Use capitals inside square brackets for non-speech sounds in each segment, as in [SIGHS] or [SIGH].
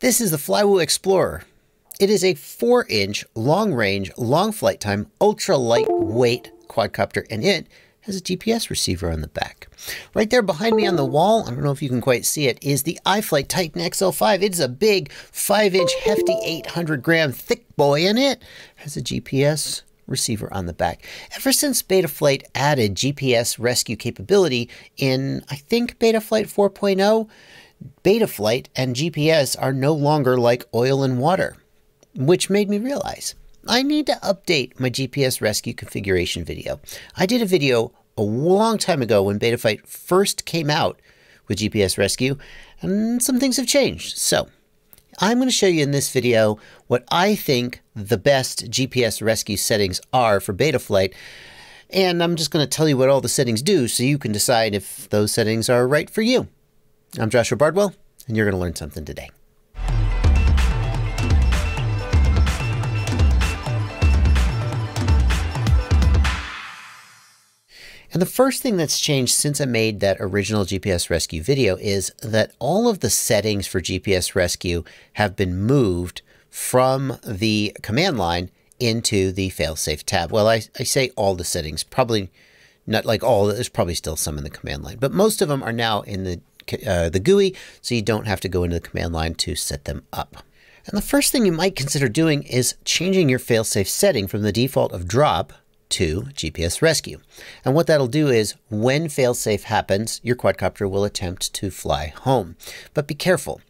This is the Flywheel Explorer. It is a 4-inch, long-range, long-flight time, ultra-lightweight quadcopter, and it has a GPS receiver on the back. Right there behind me on the wall, I don't know if you can quite see it, is the iFlight Titan XL5. It's a big 5-inch, hefty 800-gram thick boy, and it has a GPS receiver on the back. Ever since Betaflight added GPS rescue capability in, I think, Betaflight 4.0, Betaflight and GPS are no longer like oil and water, which made me realize I need to update my GPS rescue configuration video. I did a video a long time ago when Betaflight first came out with GPS rescue, and some things have changed. So I'm going to show you in this video what I think the best GPS rescue settings are for Betaflight. And I'm just going to tell you what all the settings do so you can decide if those settings are right for you. I'm Joshua Bardwell, and you're going to learn something today. And the first thing that's changed since I made that original GPS Rescue video is that all of the settings for GPS Rescue have been moved from the command line into the failsafe tab. Well, I, I say all the settings, probably not like all, there's probably still some in the command line, but most of them are now in the uh, the GUI so you don't have to go into the command line to set them up. And the first thing you might consider doing is changing your failsafe setting from the default of drop to GPS rescue. And what that'll do is when failsafe happens, your quadcopter will attempt to fly home. But be careful.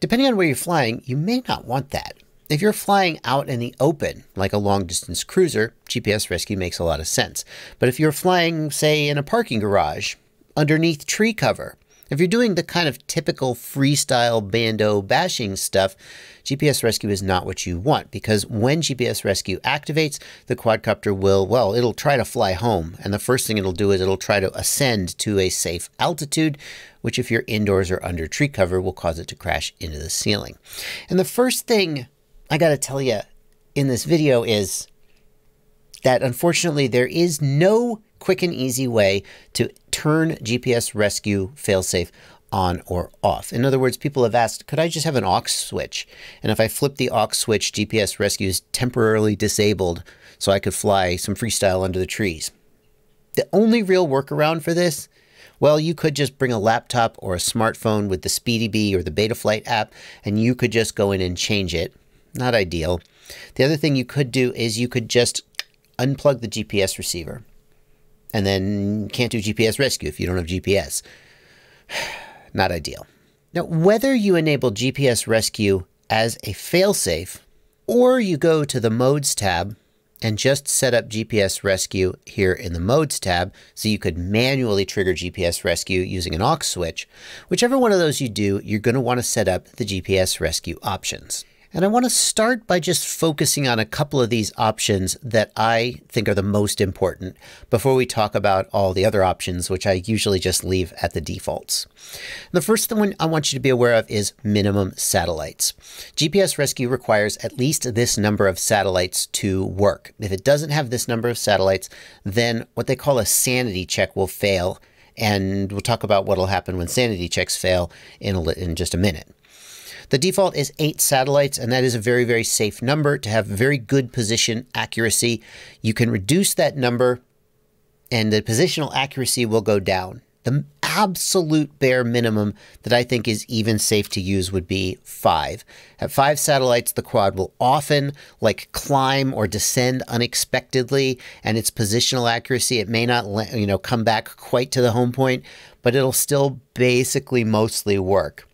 Depending on where you're flying, you may not want that. If you're flying out in the open, like a long distance cruiser, GPS rescue makes a lot of sense. But if you're flying, say, in a parking garage, underneath tree cover, if you're doing the kind of typical freestyle bando bashing stuff, GPS Rescue is not what you want because when GPS Rescue activates, the quadcopter will, well, it'll try to fly home. And the first thing it'll do is it'll try to ascend to a safe altitude, which if you're indoors or under tree cover will cause it to crash into the ceiling. And the first thing I got to tell you in this video is that unfortunately there is no quick and easy way to turn GPS Rescue failsafe on or off. In other words, people have asked, could I just have an aux switch? And if I flip the aux switch, GPS Rescue is temporarily disabled so I could fly some freestyle under the trees. The only real workaround for this well, you could just bring a laptop or a smartphone with the SpeedyBee or the Betaflight app, and you could just go in and change it. Not ideal. The other thing you could do is you could just unplug the GPS receiver and then can't do GPS rescue if you don't have GPS. [SIGHS] Not ideal. Now, whether you enable GPS rescue as a failsafe or you go to the modes tab and just set up GPS rescue here in the modes tab so you could manually trigger GPS rescue using an aux switch. Whichever one of those you do, you're going to want to set up the GPS rescue options. And I want to start by just focusing on a couple of these options that I think are the most important before we talk about all the other options, which I usually just leave at the defaults. The first one I want you to be aware of is minimum satellites. GPS Rescue requires at least this number of satellites to work. If it doesn't have this number of satellites, then what they call a sanity check will fail. And we'll talk about what will happen when sanity checks fail in, in just a minute. The default is eight satellites, and that is a very, very safe number to have very good position accuracy. You can reduce that number, and the positional accuracy will go down. The absolute bare minimum that I think is even safe to use would be five. At five satellites, the quad will often like climb or descend unexpectedly, and its positional accuracy it may not you know come back quite to the home point, but it'll still basically mostly work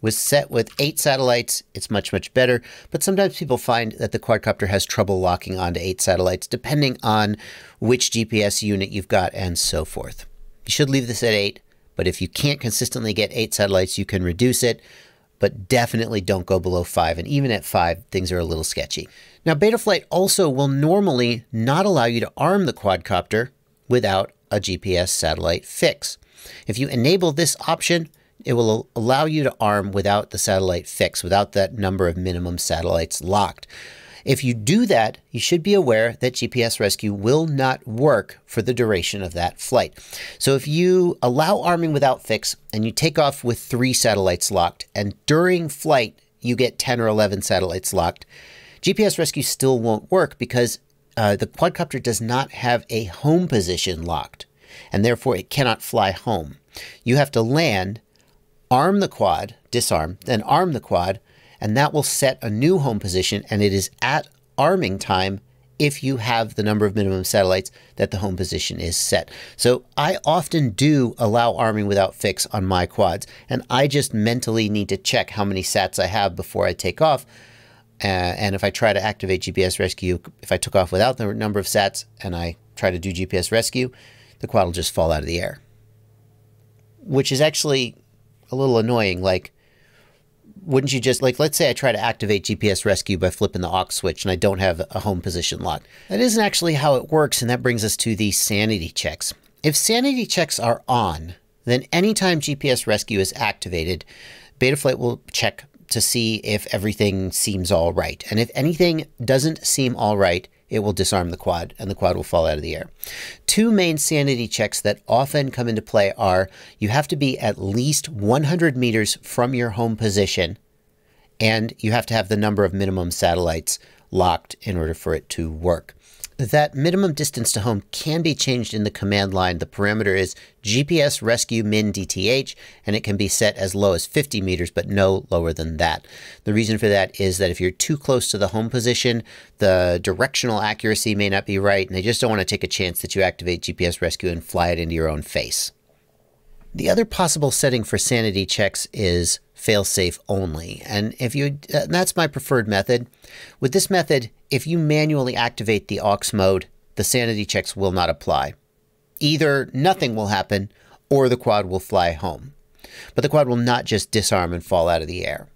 was set with eight satellites. It's much, much better. But sometimes people find that the quadcopter has trouble locking onto eight satellites, depending on which GPS unit you've got and so forth. You should leave this at eight, but if you can't consistently get eight satellites, you can reduce it, but definitely don't go below five. And even at five, things are a little sketchy. Now, Betaflight also will normally not allow you to arm the quadcopter without a GPS satellite fix. If you enable this option, it will allow you to arm without the satellite fixed, without that number of minimum satellites locked. If you do that, you should be aware that GPS Rescue will not work for the duration of that flight. So if you allow arming without fix and you take off with three satellites locked, and during flight you get 10 or 11 satellites locked, GPS Rescue still won't work because uh, the quadcopter does not have a home position locked, and therefore it cannot fly home. You have to land arm the quad, disarm, then arm the quad, and that will set a new home position and it is at arming time if you have the number of minimum satellites that the home position is set. So I often do allow arming without fix on my quads, and I just mentally need to check how many sats I have before I take off. Uh, and if I try to activate GPS rescue, if I took off without the number of sats and I try to do GPS rescue, the quad will just fall out of the air, which is actually a little annoying. Like, wouldn't you just like let's say I try to activate GPS rescue by flipping the aux switch and I don't have a home position locked. That isn't actually how it works, and that brings us to the sanity checks. If sanity checks are on, then anytime GPS rescue is activated, Betaflight will check to see if everything seems all right. And if anything doesn't seem all right, it will disarm the quad and the quad will fall out of the air. Two main sanity checks that often come into play are you have to be at least 100 meters from your home position and you have to have the number of minimum satellites locked in order for it to work that minimum distance to home can be changed in the command line. The parameter is GPS rescue min DTH, and it can be set as low as 50 meters, but no lower than that. The reason for that is that if you're too close to the home position, the directional accuracy may not be right, and they just don't want to take a chance that you activate GPS rescue and fly it into your own face. The other possible setting for sanity checks is failsafe only. And if you uh, and that's my preferred method. With this method, if you manually activate the aux mode, the sanity checks will not apply. Either nothing will happen or the quad will fly home. But the quad will not just disarm and fall out of the air.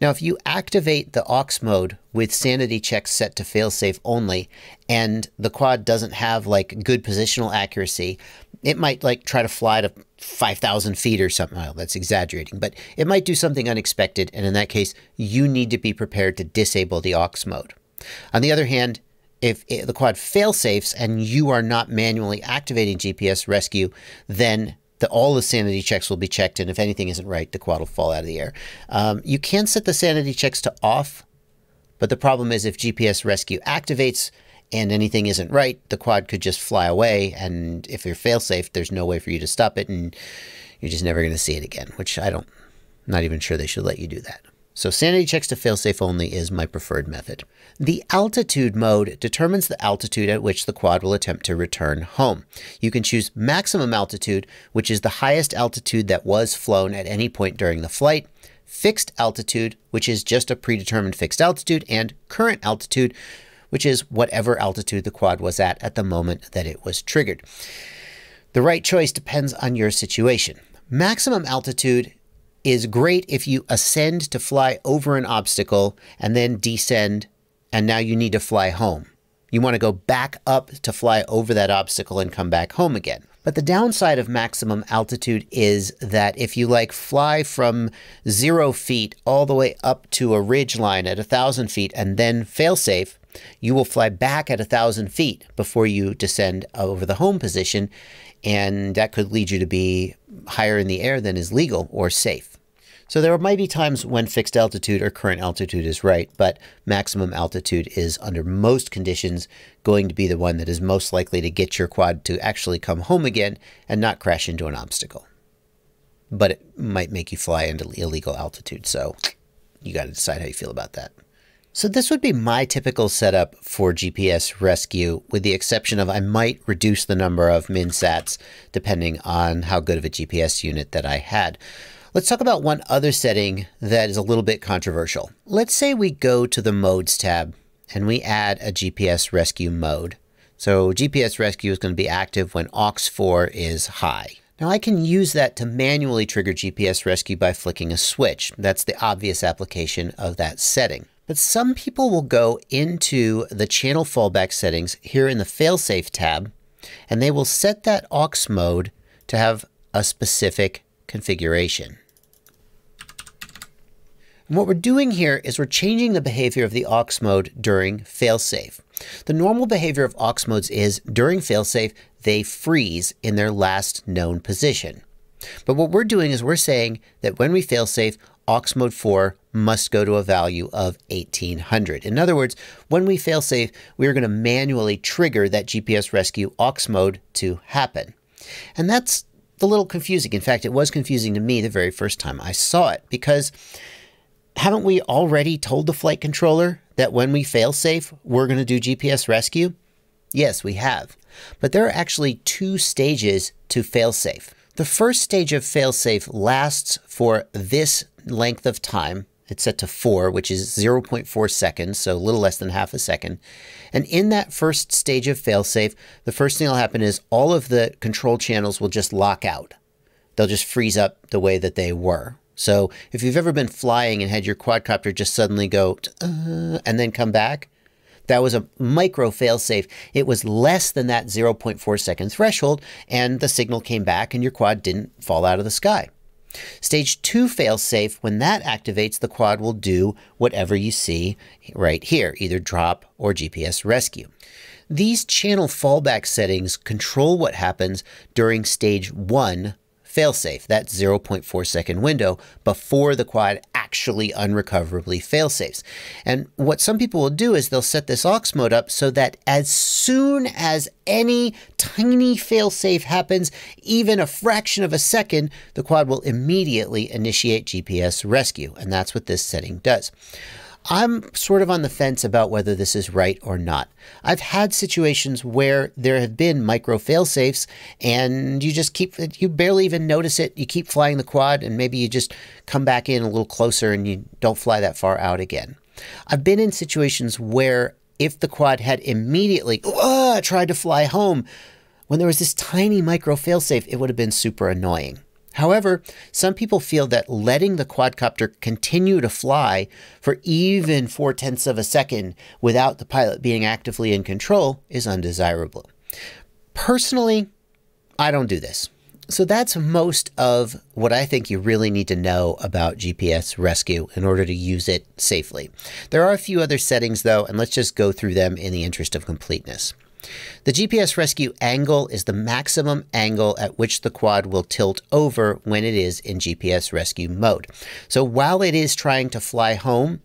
Now, if you activate the aux mode with sanity checks set to failsafe only, and the quad doesn't have like good positional accuracy, it might like try to fly to 5,000 feet or something. Well, that's exaggerating, but it might do something unexpected. And in that case, you need to be prepared to disable the aux mode. On the other hand, if eh, the quad failsafes and you are not manually activating GPS rescue, then the, all the sanity checks will be checked. And if anything isn't right, the quad will fall out of the air. Um, you can set the sanity checks to off, but the problem is if GPS rescue activates, and anything isn't right, the quad could just fly away. And if you're failsafe, there's no way for you to stop it, and you're just never going to see it again. Which I don't, not even sure they should let you do that. So sanity checks to failsafe only is my preferred method. The altitude mode determines the altitude at which the quad will attempt to return home. You can choose maximum altitude, which is the highest altitude that was flown at any point during the flight, fixed altitude, which is just a predetermined fixed altitude, and current altitude, which is whatever altitude the quad was at at the moment that it was triggered. The right choice depends on your situation. Maximum altitude is great if you ascend to fly over an obstacle and then descend, and now you need to fly home. You want to go back up to fly over that obstacle and come back home again. But the downside of maximum altitude is that if you like fly from zero feet all the way up to a ridge line at a thousand feet and then fail safe, you will fly back at 1,000 feet before you descend over the home position, and that could lead you to be higher in the air than is legal or safe. So there might be times when fixed altitude or current altitude is right, but maximum altitude is under most conditions going to be the one that is most likely to get your quad to actually come home again and not crash into an obstacle. But it might make you fly into illegal altitude, so you got to decide how you feel about that. So this would be my typical setup for GPS rescue, with the exception of I might reduce the number of minsats depending on how good of a GPS unit that I had. Let's talk about one other setting that is a little bit controversial. Let's say we go to the modes tab and we add a GPS rescue mode. So GPS rescue is going to be active when aux4 is high. Now I can use that to manually trigger GPS rescue by flicking a switch. That's the obvious application of that setting. But some people will go into the channel fallback settings here in the failsafe tab, and they will set that aux mode to have a specific configuration. And what we're doing here is we're changing the behavior of the aux mode during failsafe. The normal behavior of aux modes is during failsafe, they freeze in their last known position. But what we're doing is we're saying that when we failsafe, aux mode 4 must go to a value of 1800. In other words, when we fail safe, we are going to manually trigger that GPS rescue aux mode to happen. And that's a little confusing. In fact, it was confusing to me the very first time I saw it because haven't we already told the flight controller that when we fail safe, we're going to do GPS rescue? Yes, we have. But there are actually two stages to fail safe. The first stage of failsafe lasts for this length of time. It's set to 4, which is 0.4 seconds, so a little less than half a second. And in that first stage of failsafe, the first thing that'll happen is all of the control channels will just lock out. They'll just freeze up the way that they were. So if you've ever been flying and had your quadcopter just suddenly go uh, and then come back, that was a micro failsafe. It was less than that 0.4 second threshold, and the signal came back and your quad didn't fall out of the sky. Stage 2 failsafe, when that activates, the quad will do whatever you see right here, either drop or GPS rescue. These channel fallback settings control what happens during stage 1 failsafe, that 0.4 second window before the quad actually unrecoverably failsafes. And what some people will do is they'll set this aux mode up so that as soon as any tiny failsafe happens, even a fraction of a second, the quad will immediately initiate GPS rescue. And that's what this setting does. I'm sort of on the fence about whether this is right or not. I've had situations where there have been micro fail safes and you just keep you barely even notice it. You keep flying the quad and maybe you just come back in a little closer and you don't fly that far out again. I've been in situations where if the quad had immediately tried to fly home, when there was this tiny micro failsafe, it would have been super annoying. However, some people feel that letting the quadcopter continue to fly for even four tenths of a second without the pilot being actively in control is undesirable. Personally, I don't do this. So that's most of what I think you really need to know about GPS Rescue in order to use it safely. There are a few other settings though, and let's just go through them in the interest of completeness. The GPS rescue angle is the maximum angle at which the quad will tilt over when it is in GPS rescue mode. So while it is trying to fly home,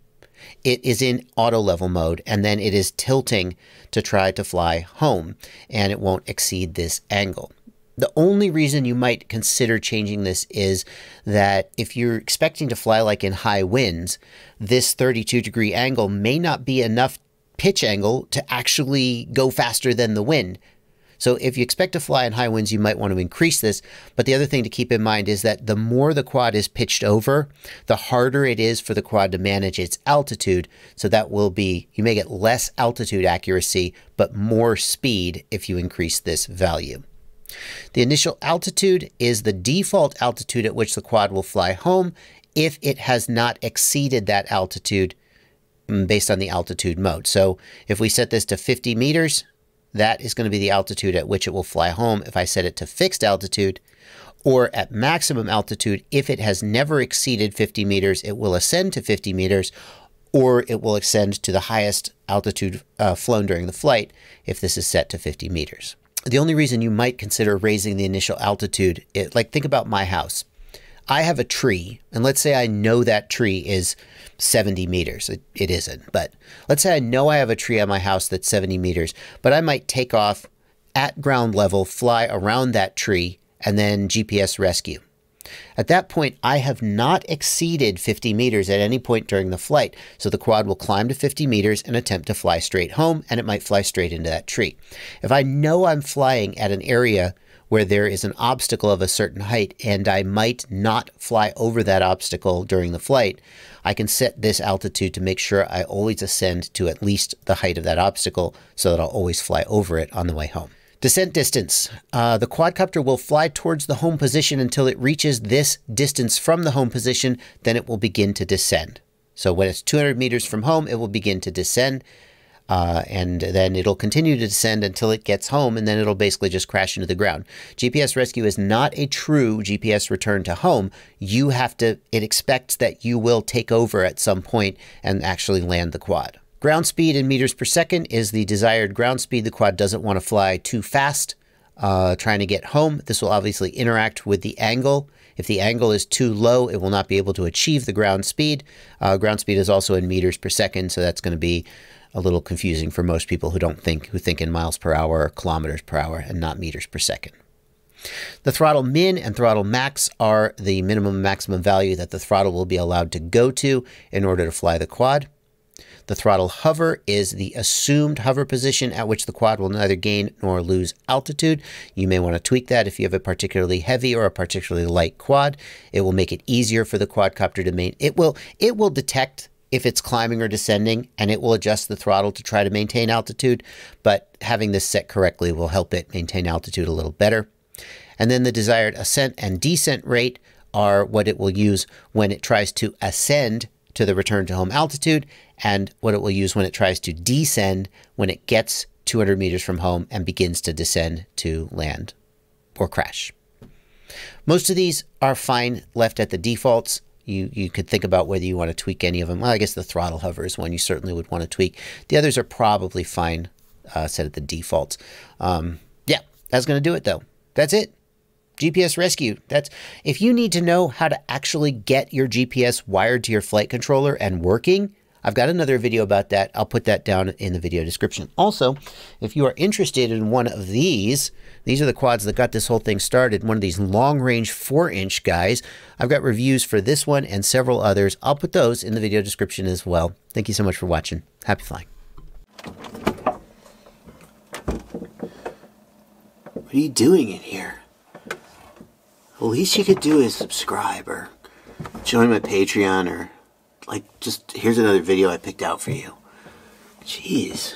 it is in auto level mode and then it is tilting to try to fly home and it won't exceed this angle. The only reason you might consider changing this is that if you're expecting to fly like in high winds, this 32 degree angle may not be enough pitch angle to actually go faster than the wind. So if you expect to fly in high winds, you might want to increase this. But the other thing to keep in mind is that the more the quad is pitched over, the harder it is for the quad to manage its altitude. So that will be, you may get less altitude accuracy, but more speed if you increase this value. The initial altitude is the default altitude at which the quad will fly home if it has not exceeded that altitude Mm, based on the altitude mode. So if we set this to 50 meters, that is going to be the altitude at which it will fly home. If I set it to fixed altitude or at maximum altitude, if it has never exceeded 50 meters, it will ascend to 50 meters or it will ascend to the highest altitude uh, flown during the flight if this is set to 50 meters. The only reason you might consider raising the initial altitude, it, like think about my house. I have a tree, and let's say I know that tree is 70 meters. It, it isn't, but let's say I know I have a tree on my house that's 70 meters, but I might take off at ground level, fly around that tree, and then GPS rescue. At that point, I have not exceeded 50 meters at any point during the flight, so the quad will climb to 50 meters and attempt to fly straight home, and it might fly straight into that tree. If I know I'm flying at an area where there is an obstacle of a certain height and I might not fly over that obstacle during the flight, I can set this altitude to make sure I always ascend to at least the height of that obstacle so that I'll always fly over it on the way home. Descent distance. Uh, the quadcopter will fly towards the home position until it reaches this distance from the home position, then it will begin to descend. So when it's 200 meters from home, it will begin to descend uh, and then it'll continue to descend until it gets home, and then it'll basically just crash into the ground. GPS rescue is not a true GPS return to home. You have to, it expects that you will take over at some point and actually land the quad. Ground speed in meters per second is the desired ground speed. The quad doesn't want to fly too fast uh, trying to get home. This will obviously interact with the angle. If the angle is too low, it will not be able to achieve the ground speed. Uh, ground speed is also in meters per second, so that's going to be a little confusing for most people who don't think, who think in miles per hour or kilometers per hour and not meters per second. The throttle min and throttle max are the minimum and maximum value that the throttle will be allowed to go to in order to fly the quad. The throttle hover is the assumed hover position at which the quad will neither gain nor lose altitude. You may want to tweak that if you have a particularly heavy or a particularly light quad. It will make it easier for the quadcopter to maintain. It will, it will detect if it's climbing or descending and it will adjust the throttle to try to maintain altitude. But having this set correctly will help it maintain altitude a little better. And then the desired ascent and descent rate are what it will use when it tries to ascend to the return to home altitude and what it will use when it tries to descend when it gets 200 meters from home and begins to descend to land or crash. Most of these are fine left at the defaults you, you could think about whether you want to tweak any of them. Well, I guess the throttle hover is one you certainly would want to tweak. The others are probably fine uh, set at the defaults. Um, yeah, that's going to do it though. That's it. GPS rescue. That's if you need to know how to actually get your GPS wired to your flight controller and working, I've got another video about that. I'll put that down in the video description. Also, if you are interested in one of these, these are the quads that got this whole thing started, one of these long range four inch guys. I've got reviews for this one and several others. I'll put those in the video description as well. Thank you so much for watching. Happy flying. What are you doing in here? The least you could do is subscribe or join my Patreon or like just here's another video I picked out for you. Jeez.